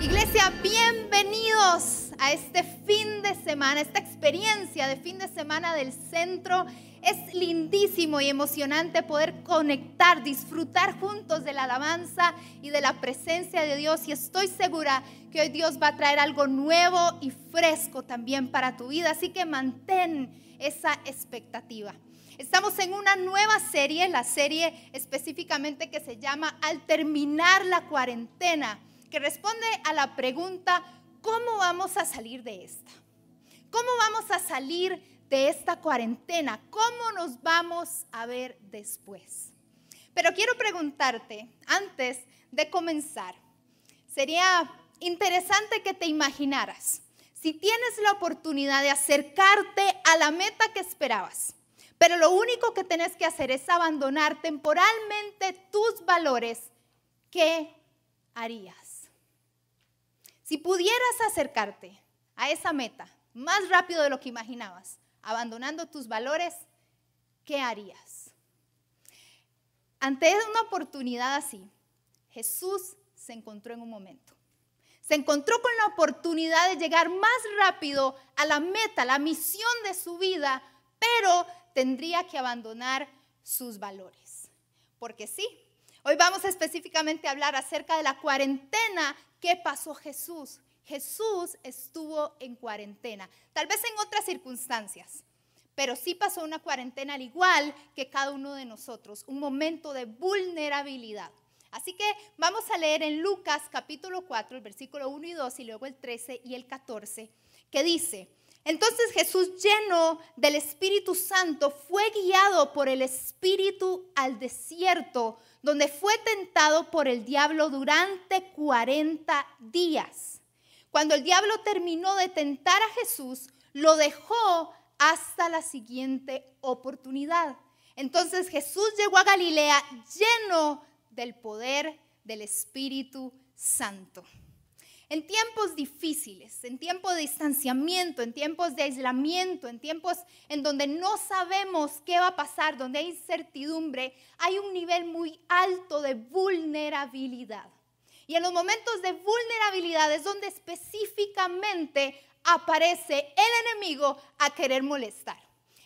Iglesia, bienvenidos a este fin de semana, esta experiencia de fin de semana del centro. Es lindísimo y emocionante poder conectar, disfrutar juntos de la alabanza y de la presencia de Dios. Y estoy segura que hoy Dios va a traer algo nuevo y fresco también para tu vida. Así que mantén esa expectativa. Estamos en una nueva serie, la serie específicamente que se llama Al terminar la cuarentena que responde a la pregunta, ¿cómo vamos a salir de esta? ¿Cómo vamos a salir de esta cuarentena? ¿Cómo nos vamos a ver después? Pero quiero preguntarte, antes de comenzar, sería interesante que te imaginaras, si tienes la oportunidad de acercarte a la meta que esperabas, pero lo único que tienes que hacer es abandonar temporalmente tus valores, ¿qué harías? Si pudieras acercarte a esa meta más rápido de lo que imaginabas, abandonando tus valores, ¿qué harías? Ante una oportunidad así, Jesús se encontró en un momento. Se encontró con la oportunidad de llegar más rápido a la meta, la misión de su vida, pero tendría que abandonar sus valores. Porque sí, Hoy vamos a específicamente a hablar acerca de la cuarentena que pasó Jesús. Jesús estuvo en cuarentena, tal vez en otras circunstancias, pero sí pasó una cuarentena al igual que cada uno de nosotros, un momento de vulnerabilidad. Así que vamos a leer en Lucas capítulo 4, el versículo 1 y 2 y luego el 13 y el 14, que dice, entonces Jesús lleno del Espíritu Santo fue guiado por el Espíritu al desierto donde fue tentado por el diablo durante 40 días. Cuando el diablo terminó de tentar a Jesús, lo dejó hasta la siguiente oportunidad. Entonces Jesús llegó a Galilea lleno del poder del Espíritu Santo. En tiempos difíciles, en tiempos de distanciamiento, en tiempos de aislamiento, en tiempos en donde no sabemos qué va a pasar, donde hay incertidumbre, hay un nivel muy alto de vulnerabilidad. Y en los momentos de vulnerabilidad es donde específicamente aparece el enemigo a querer molestar.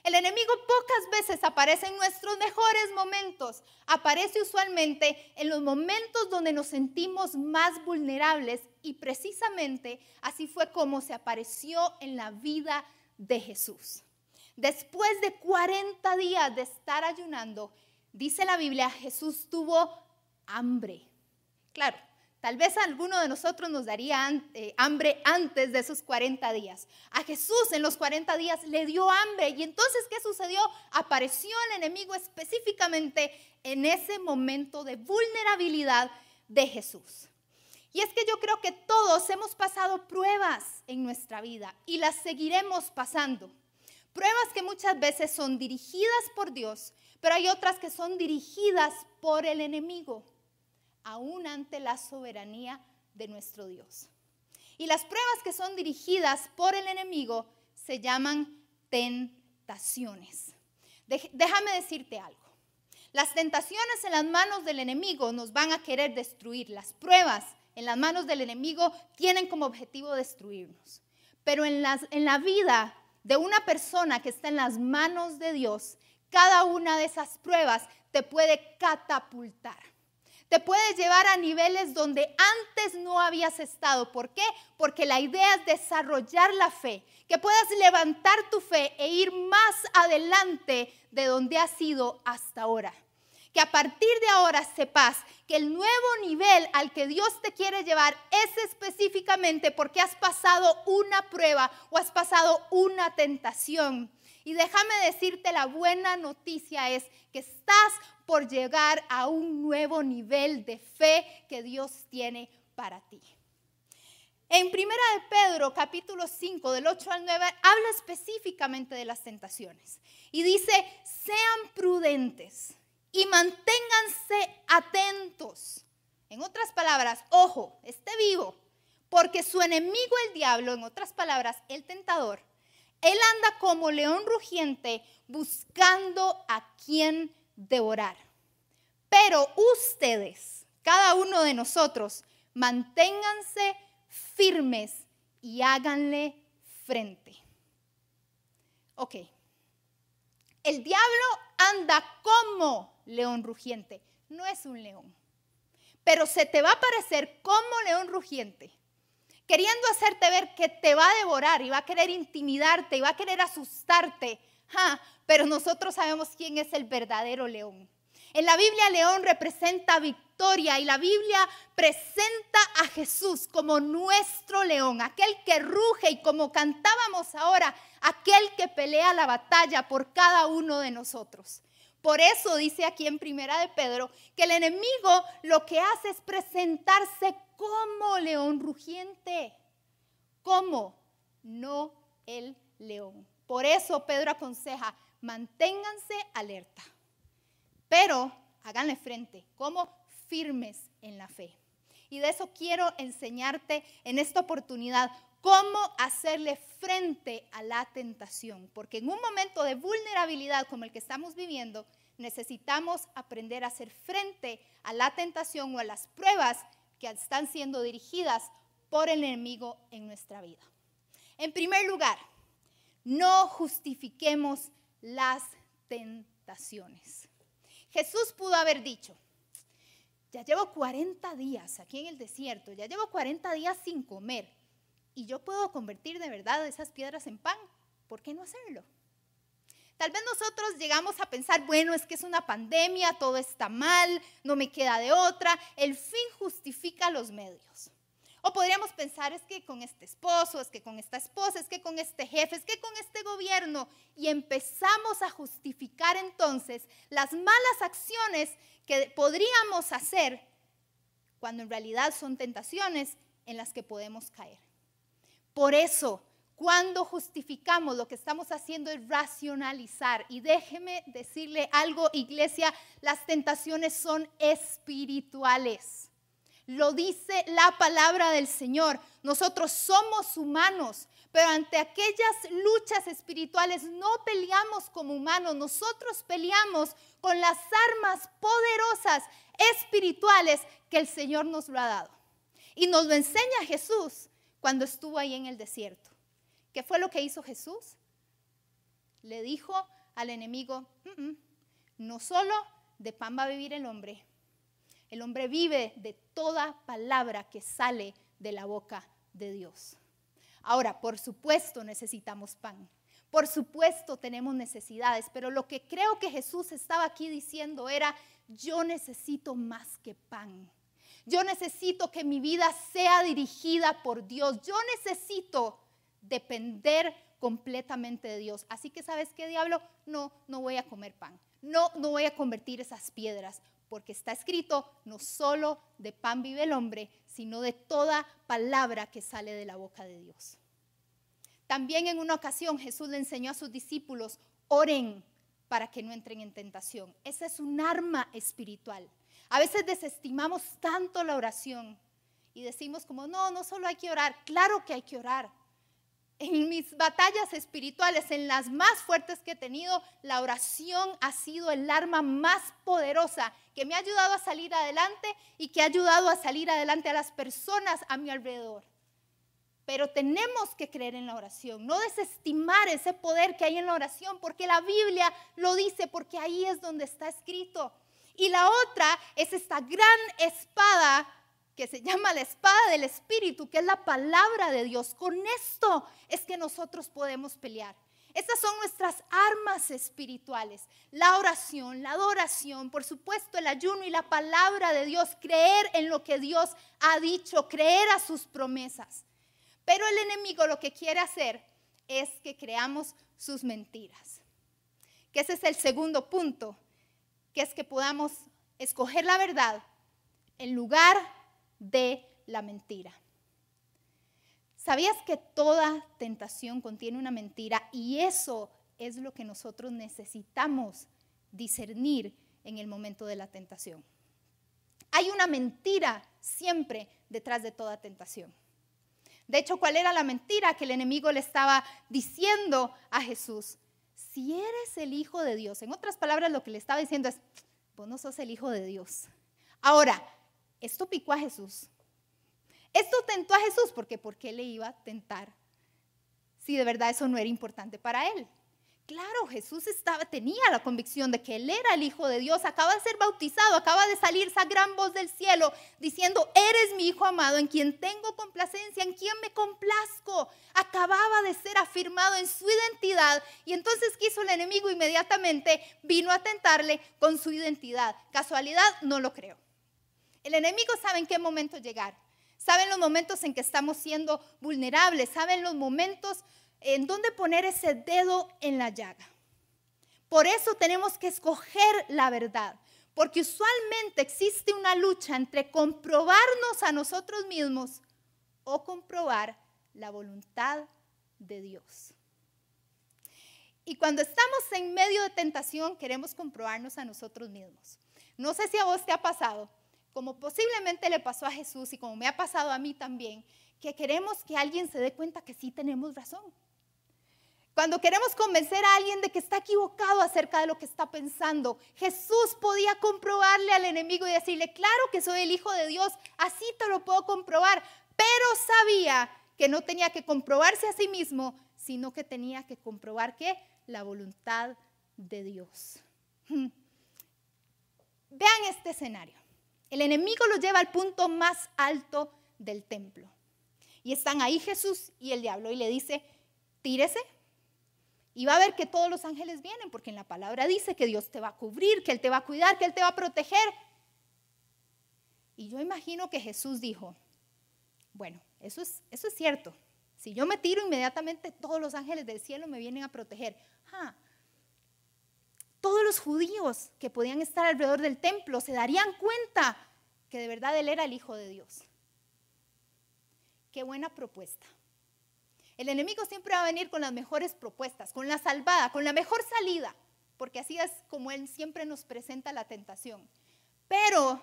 El enemigo pocas veces aparece en nuestros mejores momentos, aparece usualmente en los momentos donde nos sentimos más vulnerables y precisamente así fue como se apareció en la vida de Jesús. Después de 40 días de estar ayunando, dice la Biblia, Jesús tuvo hambre. Claro, tal vez alguno de nosotros nos daría eh, hambre antes de esos 40 días. A Jesús en los 40 días le dio hambre y entonces ¿qué sucedió? Apareció el enemigo específicamente en ese momento de vulnerabilidad de Jesús. Y es que yo creo que todos hemos pasado pruebas en nuestra vida y las seguiremos pasando. Pruebas que muchas veces son dirigidas por Dios, pero hay otras que son dirigidas por el enemigo, aún ante la soberanía de nuestro Dios. Y las pruebas que son dirigidas por el enemigo se llaman tentaciones. déjame decirte algo. Las tentaciones en las manos del enemigo nos van a querer destruir. Las pruebas en las manos del enemigo, tienen como objetivo destruirnos. Pero en, la vida de una persona que está en las manos de Dios, cada una de esas pruebas te puede catapultar. Te puede llevar a niveles donde antes no habías estado. ¿Por qué? Porque la idea es desarrollar la fe, que puedas levantar tu fe e ir más adelante de donde has ido hasta ahora que a partir de ahora sepas que el nuevo nivel al que Dios te quiere llevar es específicamente porque has pasado una prueba o has pasado una tentación. Y déjame decirte, la buena noticia es que estás por llegar a un nuevo nivel de fe que Dios tiene para ti. En Primera de Pedro, capítulo 5, del 8 al 9, habla específicamente de las tentaciones y dice, sean prudentes y manténganse atentos. En otras palabras, ojo, esté vivo, porque su enemigo el diablo, en otras palabras, el tentador, él anda como león rugiente buscando a quien devorar. Pero ustedes, cada uno de nosotros, manténganse firmes y háganle frente. Ok. El diablo anda como león rugiente. No es un león. Pero se te va a parecer como león rugiente, queriendo hacerte ver que te va a devorar y va a querer intimidarte y va a querer asustarte. pero nosotros sabemos quién es el verdadero león. En la Biblia león representa victoria y la Biblia presenta a Jesús como nuestro león, aquel que ruge y como cantábamos ahora, aquel que pelea la batalla por cada uno de nosotros. Por eso dice aquí en Primera de Pedro que el enemigo lo que hace es presentarse como león rugiente. como No el león. Por eso Pedro aconseja, manténganse alerta, pero háganle frente, como firmes en la fe. Y de eso quiero enseñarte en esta oportunidad cómo hacerle frente a la tentación, porque en un momento de vulnerabilidad como el que estamos viviendo, necesitamos aprender a hacer frente a la tentación o a las pruebas que están siendo dirigidas por el enemigo en nuestra vida. En primer lugar, no justifiquemos las tentaciones. Jesús pudo haber dicho, ya llevo 40 días aquí en el desierto, ya llevo 40 días sin comer, y yo puedo convertir de verdad esas piedras en pan, ¿por qué no hacerlo? Tal vez nosotros llegamos a pensar, bueno, es que es una pandemia, todo está mal, no me queda de otra, el fin justifica los medios. O podríamos pensar, es que con este esposo, es que con esta esposa, es que con este jefe, es que con este gobierno, y empezamos a justificar entonces las malas acciones que podríamos hacer cuando en realidad son tentaciones en las que podemos caer. Por eso, cuando justificamos lo que estamos haciendo es racionalizar. Y déjeme decirle algo, iglesia, las tentaciones son espirituales. Lo dice la palabra del Señor. Nosotros somos humanos, pero ante aquellas luchas espirituales no peleamos como humanos, nosotros peleamos con las armas poderosas espirituales que el Señor nos lo ha dado. Y nos lo enseña Jesús cuando estuvo ahí en el desierto. ¿Qué fue lo que hizo Jesús? Le dijo al enemigo, mm, mm, no solo de pan va a vivir el hombre, el hombre vive de toda palabra que sale de la boca de Dios. Ahora, por supuesto necesitamos pan, por supuesto tenemos necesidades, pero lo que creo que Jesús estaba aquí diciendo era, yo necesito más que pan yo necesito que mi vida sea dirigida por Dios. Yo necesito depender completamente de Dios. Así que sabes qué diablo, no, no voy a comer pan. No, no voy a convertir esas piedras, porque está escrito, no solo de pan vive el hombre, sino de toda palabra que sale de la boca de Dios. También en una ocasión Jesús le enseñó a sus discípulos, oren para que no entren en tentación. Esa es un arma espiritual. A veces desestimamos tanto la oración y decimos como, no, no solo hay que orar, claro que hay que orar. En mis batallas espirituales, en las más fuertes que he tenido, la oración ha sido el arma más poderosa que me ha ayudado a salir adelante y que ha ayudado a salir adelante a las personas a mi alrededor. Pero tenemos que creer en la oración, no desestimar ese poder que hay en la oración, porque la Biblia lo dice, porque ahí es donde está escrito. Y la otra es esta gran espada que se llama la espada del Espíritu, que es la palabra de Dios. Con esto es que nosotros podemos pelear. Estas son nuestras armas espirituales. La oración, la adoración, por supuesto el ayuno y la palabra de Dios. Creer en lo que Dios ha dicho, creer a sus promesas. Pero el enemigo lo que quiere hacer es que creamos sus mentiras. Que ese es el segundo punto que es que podamos escoger la verdad en lugar de la mentira. ¿Sabías que toda tentación contiene una mentira y eso es lo que nosotros necesitamos discernir en el momento de la tentación? Hay una mentira siempre detrás de toda tentación. De hecho, ¿cuál era la mentira que el enemigo le estaba diciendo a Jesús? si eres el hijo de Dios, en otras palabras lo que le estaba diciendo es, vos no sos el hijo de Dios. Ahora, esto picó a Jesús. Esto tentó a Jesús porque ¿por qué le iba a tentar si de verdad eso no era importante para él? Claro, Jesús tenía la convicción de que Él era el Hijo de Dios, acaba de ser bautizado, acaba de salir esa gran voz del cielo diciendo, eres mi Hijo amado, en quien tengo complacencia, en quien me complazco. Acababa de ser afirmado en su identidad y entonces quiso el enemigo inmediatamente, vino a tentarle con su identidad. Casualidad, no lo creo. El enemigo sabe en qué momento llegar, sabe en los momentos en que estamos siendo vulnerables, sabe en los momentos en dónde poner ese dedo en la llaga. Por eso tenemos que escoger la verdad, porque usualmente existe una lucha entre comprobarnos a nosotros mismos o comprobar la voluntad de Dios. Y cuando estamos en medio de tentación, queremos comprobarnos a nosotros mismos. No sé si a vos te ha pasado, como posiblemente le pasó a Jesús y como me ha pasado a mí también, que queremos que alguien se dé cuenta que sí tenemos razón, cuando queremos convencer a alguien de que está equivocado acerca de lo que está pensando, Jesús podía comprobarle al enemigo y decirle, claro que soy el Hijo de Dios, así te lo puedo comprobar, pero sabía que no tenía que comprobarse a sí mismo, sino que tenía que comprobar que la voluntad de Dios. Hmm. Vean este escenario. El enemigo lo lleva al punto más alto del templo. Y están ahí Jesús y el diablo y le dice, tírese y va a ver que todos los ángeles vienen, porque en la palabra dice que Dios te va a cubrir, que Él te va a cuidar, que Él te va a proteger. Y yo imagino que Jesús dijo, bueno, eso es, cierto. Si yo me tiro inmediatamente, todos los ángeles del cielo me vienen a proteger. Ah, todos los judíos que podían estar alrededor del templo se darían cuenta que de verdad Él era el Hijo de Dios. Qué buena propuesta. El enemigo siempre va a venir con las mejores propuestas, con la salvada, con la mejor salida, porque así es como él siempre nos presenta la tentación. Pero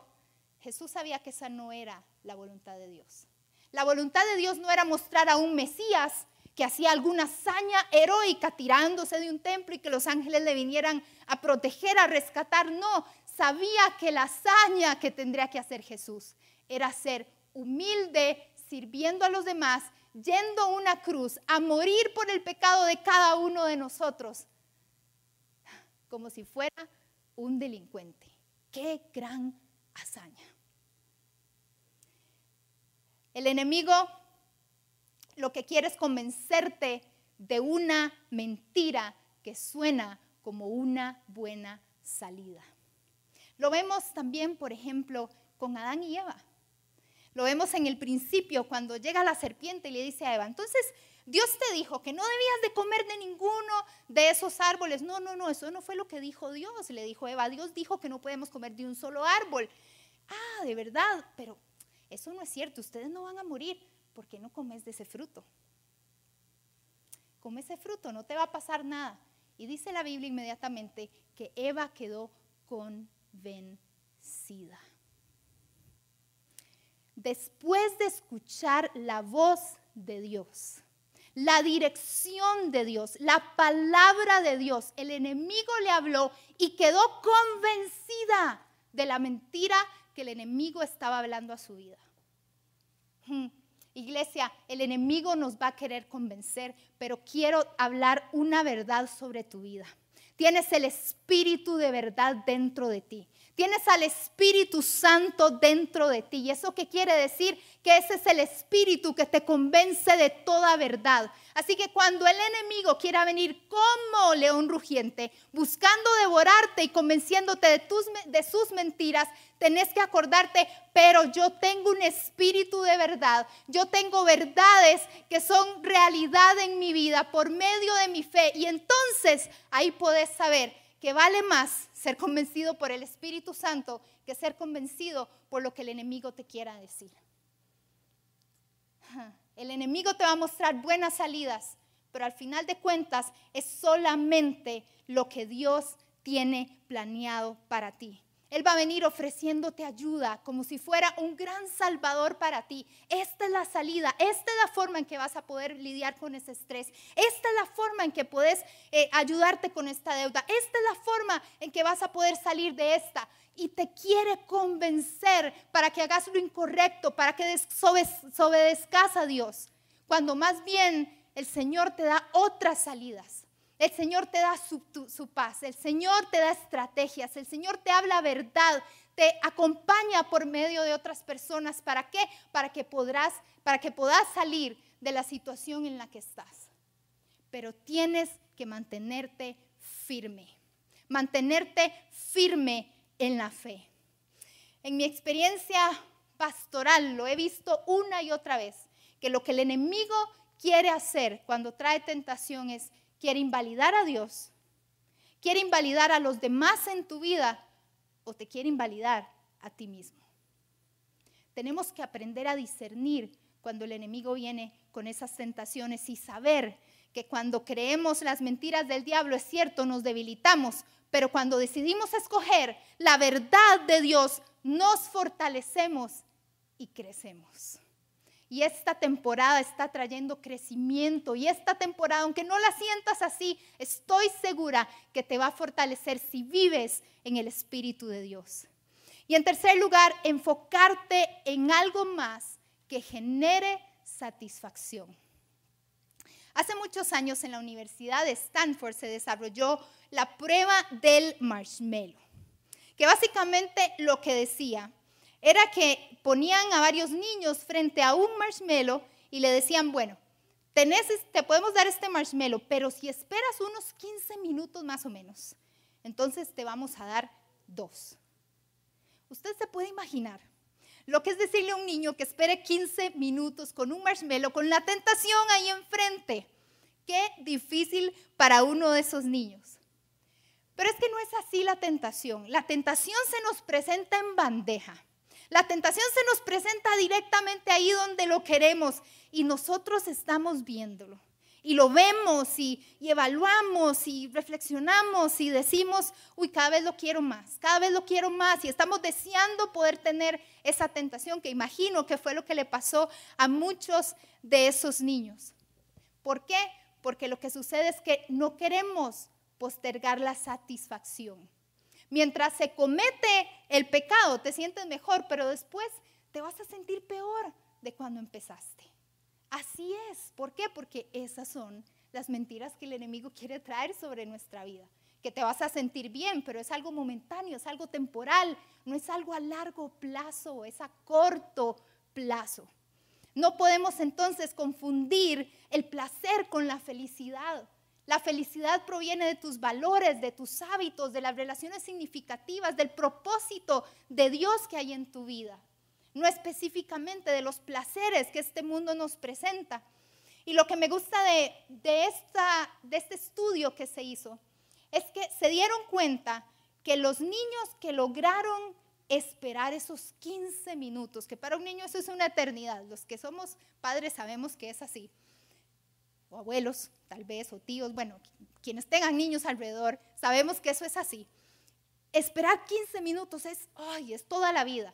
Jesús sabía que esa no era la voluntad de Dios. La voluntad de Dios no era mostrar a un Mesías que hacía alguna hazaña heroica tirándose de un templo y que los ángeles le vinieran a proteger, a rescatar. No, sabía que la hazaña que tendría que hacer Jesús era ser humilde, sirviendo a los demás yendo una cruz a morir por el pecado de cada uno de nosotros, como si fuera un delincuente. ¡Qué gran hazaña! El enemigo lo que quiere es convencerte de una mentira que suena como una buena salida. Lo vemos también, por ejemplo, con Adán y Eva. Lo vemos en el principio cuando llega la serpiente y le dice a Eva, entonces Dios te dijo que no debías de comer de ninguno de esos árboles. No, no, no, eso no fue lo que dijo Dios, le dijo Eva. Dios dijo que no podemos comer de un solo árbol. Ah, de verdad, pero eso no es cierto, ustedes no van a morir porque no comes de ese fruto. Come ese fruto, no te va a pasar nada. Y dice la Biblia inmediatamente que Eva quedó convencida después de escuchar la voz de Dios, la dirección de Dios, la palabra de Dios, el enemigo le habló y quedó convencida de la mentira que el enemigo estaba hablando a su vida. Hmm. Iglesia, el enemigo nos va a querer convencer, pero quiero hablar una verdad sobre tu vida. Tienes el espíritu de verdad dentro de ti. Tienes al Espíritu Santo dentro de ti. ¿Y eso qué quiere decir? Que ese es el Espíritu que te convence de toda verdad. Así que cuando el enemigo quiera venir como león rugiente, buscando devorarte y convenciéndote de, tus, de sus mentiras, tenés que acordarte, pero yo tengo un espíritu de verdad. Yo tengo verdades que son realidad en mi vida por medio de mi fe. Y entonces ahí podés saber que vale más ser convencido por el Espíritu Santo que ser convencido por lo que el enemigo te quiera decir. El enemigo te va a mostrar buenas salidas, pero al final de cuentas es solamente lo que Dios tiene planeado para ti. Él va a venir ofreciéndote ayuda como si fuera un gran salvador para ti. Esta es la salida, esta es la forma en que vas a poder lidiar con ese estrés, esta es la forma en que puedes eh, ayudarte con esta deuda, esta es la forma en que vas a poder salir de esta. Y te quiere convencer para que hagas lo incorrecto, para que desobedezcas a Dios, cuando más bien el Señor te da otras salidas el Señor te da su, paz, el Señor te da estrategias, el Señor te habla verdad, te acompaña por medio de otras personas. ¿Para qué? Para que podrás, para que puedas salir de la situación en la que estás. Pero tienes que mantenerte firme, mantenerte firme en la fe. En mi experiencia pastoral lo he visto una y otra vez, que lo que el enemigo quiere hacer cuando trae tentación es quiere invalidar a Dios, quiere invalidar a los demás en tu vida o te quiere invalidar a ti mismo. Tenemos que aprender a discernir cuando el enemigo viene con esas tentaciones y saber que cuando creemos las mentiras del diablo es cierto, nos debilitamos, pero cuando decidimos escoger la verdad de Dios, nos fortalecemos y crecemos. Y esta temporada está trayendo crecimiento. Y esta temporada, aunque no la sientas así, estoy segura que te va a fortalecer si vives en el Espíritu de Dios. Y en tercer lugar, enfocarte en algo más que genere satisfacción. Hace muchos años en la Universidad de Stanford se desarrolló la prueba del marshmallow, que básicamente lo que decía era que ponían a varios niños frente a un marshmallow y le decían, bueno, te podemos dar este marshmallow, pero si esperas unos 15 minutos más o menos, entonces te vamos a dar dos. Usted se puede imaginar lo que es decirle a un niño que espere 15 minutos con un marshmallow, con la tentación ahí enfrente. Qué difícil para uno de esos niños. Pero es que no es así la tentación. La tentación se nos presenta en bandeja. La tentación se nos presenta directamente ahí donde lo queremos y nosotros estamos viéndolo. Y lo vemos y, evaluamos y reflexionamos y decimos, uy, cada vez lo quiero más, cada vez lo quiero más. Y estamos deseando poder tener esa tentación que imagino que fue lo que le pasó a muchos de esos niños. ¿Por qué? Porque lo que sucede es que no queremos postergar la satisfacción Mientras se comete el pecado, te sientes mejor, pero después te vas a sentir peor de cuando empezaste. Así es. ¿Por qué? Porque esas son las mentiras que el enemigo quiere traer sobre nuestra vida. Que te vas a sentir bien, pero es algo momentáneo, es algo temporal, no es algo a largo plazo, es a corto plazo. No podemos entonces confundir el placer con la felicidad. La felicidad proviene de tus valores, de tus hábitos, de las relaciones significativas, del propósito de Dios que hay en tu vida. No específicamente de los placeres que este mundo nos presenta. Y lo que me gusta de, este estudio que se hizo es que se dieron cuenta que los niños que lograron esperar esos 15 minutos, que para un niño eso es una eternidad, los que somos padres sabemos que es así, o abuelos, tal vez, o tíos, bueno, quienes tengan niños alrededor, sabemos que eso es así. Esperar 15 minutos es, ay, es toda la vida.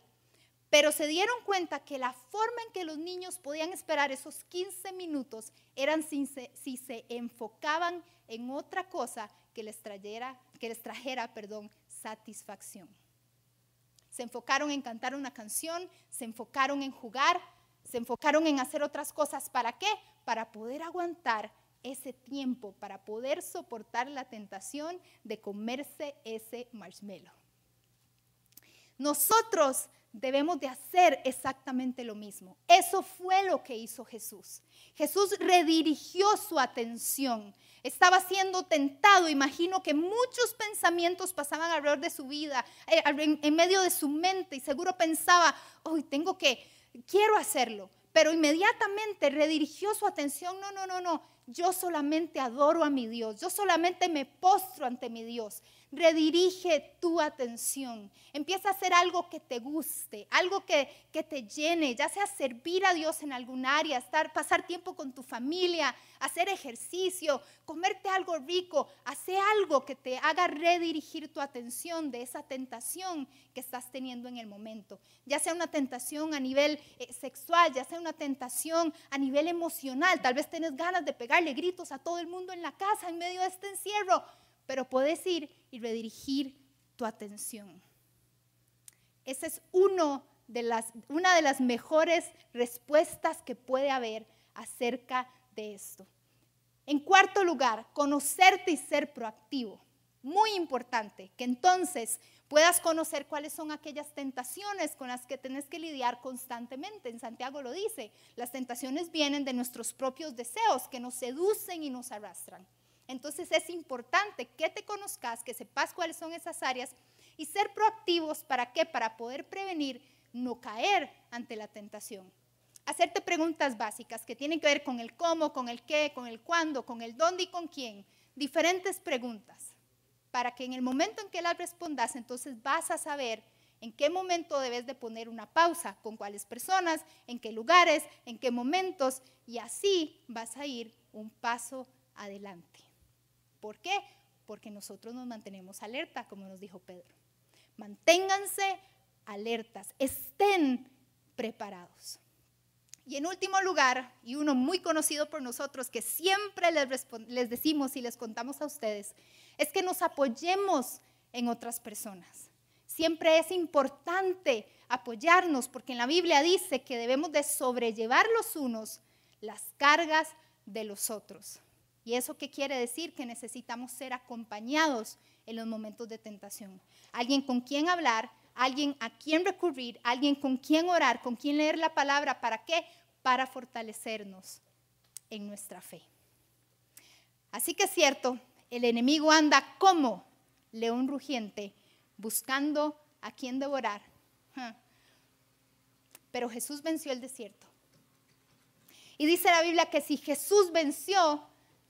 Pero se dieron cuenta que la forma en que los niños podían esperar esos 15 minutos eran si se, si se enfocaban en otra cosa que les, trajera, que les trajera perdón, satisfacción. Se enfocaron en cantar una canción, se enfocaron en jugar, se enfocaron en hacer otras cosas. ¿Para qué? Para poder aguantar ese tiempo, para poder soportar la tentación de comerse ese marshmallow. Nosotros debemos de hacer exactamente lo mismo. Eso fue lo que hizo Jesús. Jesús redirigió su atención. Estaba siendo tentado, imagino que muchos pensamientos pasaban alrededor de su vida, eh, en medio de su mente, y seguro pensaba, hoy tengo que quiero hacerlo, pero inmediatamente redirigió su atención, no, no, no, no, yo solamente adoro a mi Dios, yo solamente me postro ante mi Dios. Redirige tu atención, empieza a hacer algo que te guste, algo que, te llene, ya sea servir a Dios en algún área, estar, pasar tiempo con tu familia, hacer ejercicio, comerte algo rico, Hace algo que te haga redirigir tu atención de esa tentación que estás teniendo en el momento, ya sea una tentación a nivel eh, sexual, ya sea una tentación a nivel emocional, tal vez tienes ganas de pegar pegarle gritos a todo el mundo en la casa en medio de este encierro, pero puedes ir y redirigir tu atención. Esa es una de las mejores respuestas que puede haber acerca de esto. En cuarto lugar, conocerte y ser proactivo. Muy importante, que entonces puedas conocer cuáles son aquellas tentaciones con las que tenés que lidiar constantemente. En Santiago lo dice, las tentaciones vienen de nuestros propios deseos que nos seducen y nos arrastran. Entonces es importante que te conozcas, que sepas cuáles son esas áreas y ser proactivos para qué, para poder prevenir no caer ante la tentación. Hacerte preguntas básicas que tienen que ver con el cómo, con el qué, con el cuándo, con el dónde y con quién. Diferentes preguntas para que en el momento en que las respondas, entonces vas a saber en qué momento debes de poner una pausa, con cuáles personas, en qué lugares, en qué momentos, y así vas a ir un paso adelante. ¿Por qué? Porque nosotros nos mantenemos alerta, como nos dijo Pedro. Manténganse alertas, estén preparados. Y en último lugar, y uno muy conocido por nosotros, que siempre les, les decimos y les contamos a ustedes, es que nos apoyemos en otras personas. Siempre es importante apoyarnos porque en la Biblia dice que debemos de sobrellevar los unos las cargas de los otros. ¿Y eso qué quiere decir? Que necesitamos ser acompañados en los momentos de tentación. Alguien con quien hablar, alguien a quien recurrir, alguien con quien orar, con quien leer la palabra. ¿Para qué? Para fortalecernos en nuestra fe. Así que es cierto, el enemigo anda como león rugiente, buscando a quien devorar. Pero Jesús venció el desierto. Y dice la Biblia que si Jesús venció,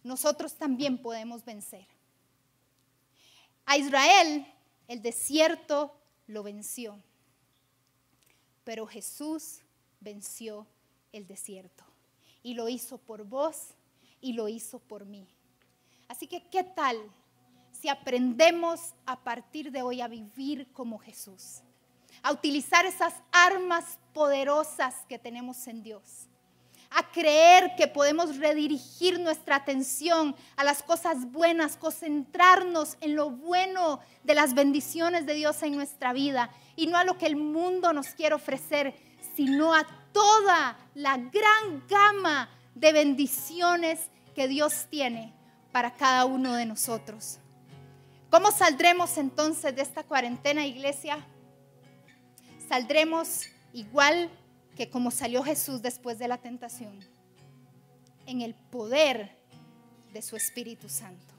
nosotros también podemos vencer. A Israel el desierto lo venció, pero Jesús venció el desierto y lo hizo por vos y lo hizo por mí. Así que, ¿qué tal si aprendemos a partir de hoy a vivir como Jesús? A utilizar esas armas poderosas que tenemos en Dios. A creer que podemos redirigir nuestra atención a las cosas buenas, concentrarnos en lo bueno de las bendiciones de Dios en nuestra vida y no a lo que el mundo nos quiere ofrecer, sino a toda la gran gama de bendiciones que Dios tiene para cada uno de nosotros. ¿Cómo saldremos entonces de esta cuarentena, iglesia? Saldremos igual que como salió Jesús después de la tentación, en el poder de su Espíritu Santo.